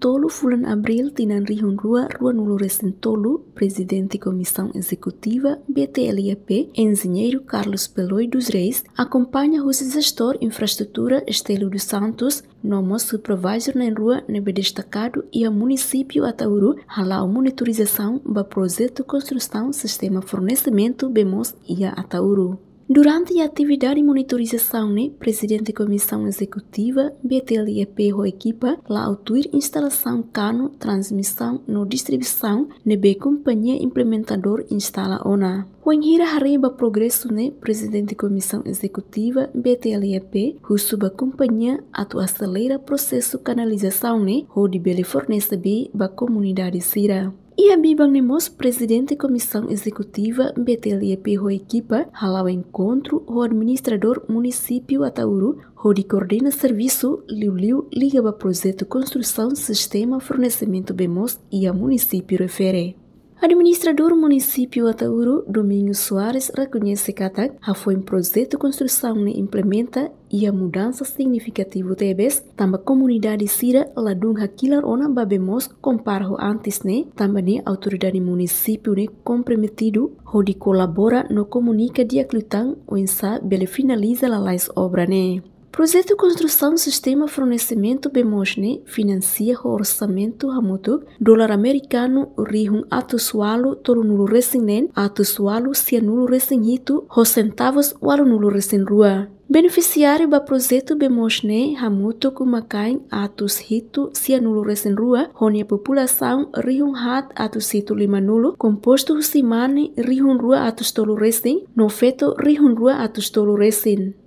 tolu fulan abril tinan rihun rua rua tolu, presidente comissão executiva BTLEP, engenheiro Carlos Peloi dos Reis, acompanha o gestor infraestrutura Estelo dos Santos, nomo supervisor na rua nebe destacado e a município Atauru, halal monitorização ba projeto construção sistema fornecimento bemos e a Atauru. Durante a atividade de monitorização, né, presidente da Comissão Executiva, BTLEP lá lautuir instalação cano, transmissão no distribuição, nebe companhia implementador instala ONA. Wanhira Harimba Progresso né, presidente da Comissão Executiva BTLEP, que subacompanha atu acelera processo canalização né, onde ele fornece bem para a comunidade Sira. E a Bibang Nemos, presidente da Comissão Executiva BTLEP Ho Equipa, halau encontro o administrador município Atauru, onde coordena serviço Liu-Liu liga para projeto construção sistema fornecimento bemos e a município refere. Administrador município Atauro, Domingos Soares, reconhece que a TAC foi um projeto de construção e implementa e a mudança significativa tebes também comunidade sira ladung hakilar ona babemos comparo antes né? também ne autoridade município ne comprometido ho di colabora no comunica dia clutang onsa bele finaliza la lais obra ne. Projeto de construção do sistema fornecimento bemosne financia o orçamento hamutu, dólar americano rihun atusualo tolo nulo resinen atusualo cianulo resinhito ho centavos walo nulo resinrua. Beneficiário do projeto Bemosne hamutu Kumakain atos Hito Cianulo Resenrua, onde população Rihun Hat Atus Hito Limanulo, composto simane Rihun Rua atos Tolo Resin, no feto Rihun Rua atos Tolo Resin.